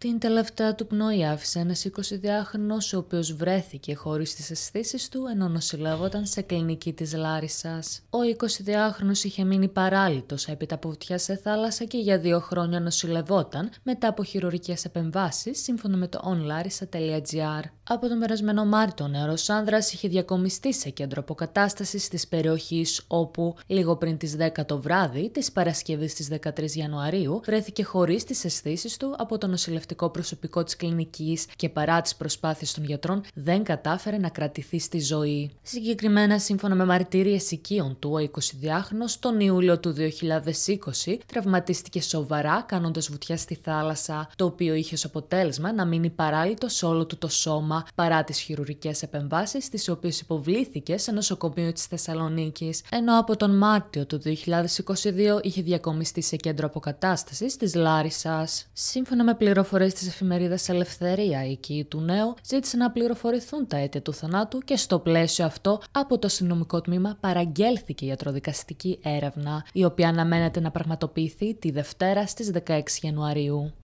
Την τελευταία του πνοή άφησε 20 22χρονο, ο οποίος βρέθηκε χωρίς τις αισθήσεις του ενώ νοσηλεύονταν σε κλινική της Λάρισας. Ο 20 χρονο είχε μείνει παράλυτος έπειτα από βουτιά σε θάλασσα και για δύο χρόνια νοσηλευόταν μετά από χειρουργικές επεμβάσεις, σύμφωνα με το onlarissa.gr. Από τον περασμένο Μάρτιο, ο νεαρός άνδρας είχε διακομιστεί σε κέντρο αποκατάστασης της περιοχής, όπου λίγο πριν τις 10 το βράδυ της Παρασκευής της 13 Ιανουαρίου βρέθηκε χωρίς τις αισθήσεις του από τον νοσηλευτή προσωπικό της κλινικής και παρά τις προσπάθειες των γιατρών δεν κατάφερε να κρατηθεί στη ζωή. Συγκεκριμένα, σύμφωνα με μαρτύρίε οικείων του, ο 22χρονο τον Ιούλιο του 2020 τραυματίστηκε σοβαρά κάνοντας βουτιά στη θάλασσα, το οποίο είχε ως αποτέλεσμα να μείνει παράλληλο σε όλο του το σώμα παρά τις χειρουργικές επεμβάσεις τις οποίες υποβλήθηκε σε νοσοκομείο της Θεσσαλονίκης, ενώ από τον Μάρτιο του 2022 είχε διακομιστεί σε κέντρο αποκατάστασης της Λάρισας. Σύμφωνα με πληροφορίες φορές της εφημερίδας Ελευθερία, η οικοί του νέου, ζήτησε να πληροφορηθούν τα αίτια του θανάτου και στο πλαίσιο αυτό, από το Συνομικό τμήμα παραγγέλθηκε η ιατροδικαστική έρευνα, η οποία αναμένεται να πραγματοποιηθεί τη Δευτέρα στις 16 Ιανουαρίου.